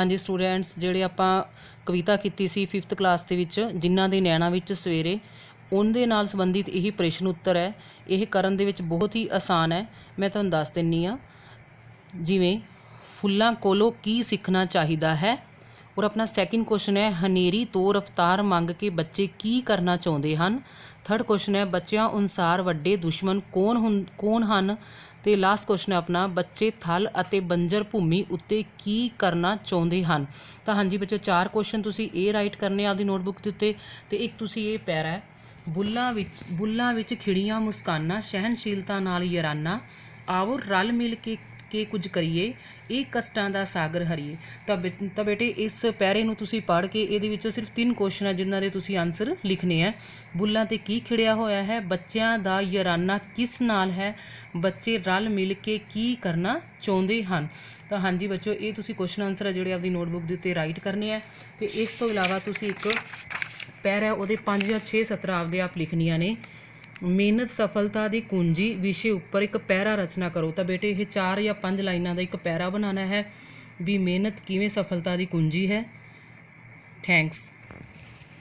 ਹਾਂਜੀ ਸਟੂਡੈਂਟਸ ਜਿਹੜੇ ਆਪਾਂ ਕਵਿਤਾ ਕੀਤੀ ਸੀ 5th ਕਲਾਸ ਦੇ ਵਿੱਚ ਜਿਨ੍ਹਾਂ ਦੇ ਨੈਣਾ ਵਿੱਚ ਸਵੇਰੇ ਉਹਦੇ ਨਾਲ ਸੰਬੰਧਿਤ ਇਹੀ ਪ੍ਰਸ਼ਨ ਉੱਤਰ ਹੈ ਇਹ ਕਰਨ ਦੇ ਵਿੱਚ ਬਹੁਤ ਹੀ ਆਸਾਨ ਹੈ ਮੈਂ ਤੁਹਾਨੂੰ ਦੱਸ ਦਿੰਨੀ ਆ ਜਿਵੇਂ ਫੁੱਲਾਂ ਕੋਲੋਂ ਕੀ ਸਿੱਖਣਾ ਚਾਹੀਦਾ ਹੈ ਔਰ ਆਪਣਾ ਸੈਕਿੰਡ ਕੁਐਸਚਨ ਹੈ ਹਨੇਰੀ ਤੋਂ ਰਫਤਾਰ ਮੰਗ ਕੇ ਬੱਚੇ ਕੀ ਕਰਨਾ ਚਾਹੁੰਦੇ ਹਨ ਥਰਡ ਕੁਐਸਚਨ ਹੈ ਬੱਚਿਆਂ ਅਨੁਸਾਰ ਵੱਡੇ ਦੁਸ਼ਮਣ ਕੌਣ ਕੌਣ ਹਨ ਤੇ ਲਾਸਟ ਕੁਐਸਚਨ ਹੈ ਆਪਣਾ ਬੱਚੇ ਥਲ ਅਤੇ ਬੰਜਰ ਭੂਮੀ ਉੱਤੇ ਕੀ ਕਰਨਾ ਚਾਹੁੰਦੇ ਹਨ ਤਾਂ ਹਾਂਜੀ ਬੱਚੋ ਚਾਰ ਕੁਐਸਚਨ ਤੁਸੀਂ ਇਹ ਰਾਈਟ ਕਰਨੇ ਆਪਦੀ ਨੋਟਬੁੱਕ ਦੇ ਉੱਤੇ ਤੇ ਇੱਕ ਤੁਸੀਂ ਇਹ ਪੈਰਾ ਬੁੱਲਾਂ ਵਿੱਚ ਬੁੱਲਾਂ ਵਿੱਚ ਖਿੜੀਆਂ ਮੁਸਕਾਨਾਂ ਸਹਿਨਸ਼ੀਲਤਾ ਨਾਲ ਯਰਾਨਾ ਆਵੋ ਰਲ ਮਿਲ ਕੇ ਕੇ ਕੁਝ ਕਰੀਏ ਇਹ ਕਸ਼ਟਾਂ ਦਾ ਸਾਗਰ ਹਰੀਏ ਤਾਂ ਤਾਂ ਬੇਟੇ ਇਸ ਪੈਰੇ ਨੂੰ ਤੁਸੀਂ ਪੜ੍ਹ ਕੇ ਇਹਦੇ ਵਿੱਚ ਸਿਰਫ ਤਿੰਨ ਕੁਐਸਚਨ ਆ ਜਿਨ੍ਹਾਂ ਦੇ ਤੁਸੀਂ ਆਨਸਰ ਲਿਖਨੇ ਆ ਬੁੱਲਾਂ ਤੇ ਕੀ ਖਿੜਿਆ ਹੋਇਆ ਹੈ ਬੱਚਿਆਂ ਦਾ ਯਰਾਨਾ ਕਿਸ ਨਾਲ ਹੈ ਬੱਚੇ ਰਲ ਮਿਲ ਕੇ ਕੀ ਕਰਨਾ ਚਾਹੁੰਦੇ ਹਨ ਤਾਂ ਹਾਂਜੀ ਬੱਚੋ ਇਹ ਤੁਸੀਂ ਕੁਐਸਚਨ ਆਨਸਰ ਆ ਜਿਹੜੇ ਆਪਦੀ ਨੋਟਬੁੱਕ ਦੇ ਉੱਤੇ ਰਾਈਟ ਕਰਨੇ ਆ ਤੇ ਇਸ ਤੋਂ ਇਲਾਵਾ ਤੁਸੀਂ ਇੱਕ ਪੈਰਾ ਉਹਦੇ 5 ਜਾਂ 6 17 ਆਪਦੇ ਆਪ ਲਿਖਣੀਆਂ ਨੇ ਮਿਹਨਤ ਸਫਲਤਾ ਦੀ ਕੁੰਜੀ ਵਿਸ਼ੇ ਉੱਪਰ ਇੱਕ ਪੈਰਾ ਰਚਨਾ ਕਰੋ ਤਾਂ ਬੇਟੇ ਇਹ 4 ਜਾਂ 5 ਲਾਈਨਾਂ ਦਾ ਇੱਕ ਪੈਰਾ ਬਣਾਉਣਾ ਹੈ ਵੀ ਮਿਹਨਤ ਕਿਵੇਂ ਸਫਲਤਾ ਦੀ ਕੁੰਜੀ ਹੈ ਥੈਂਕਸ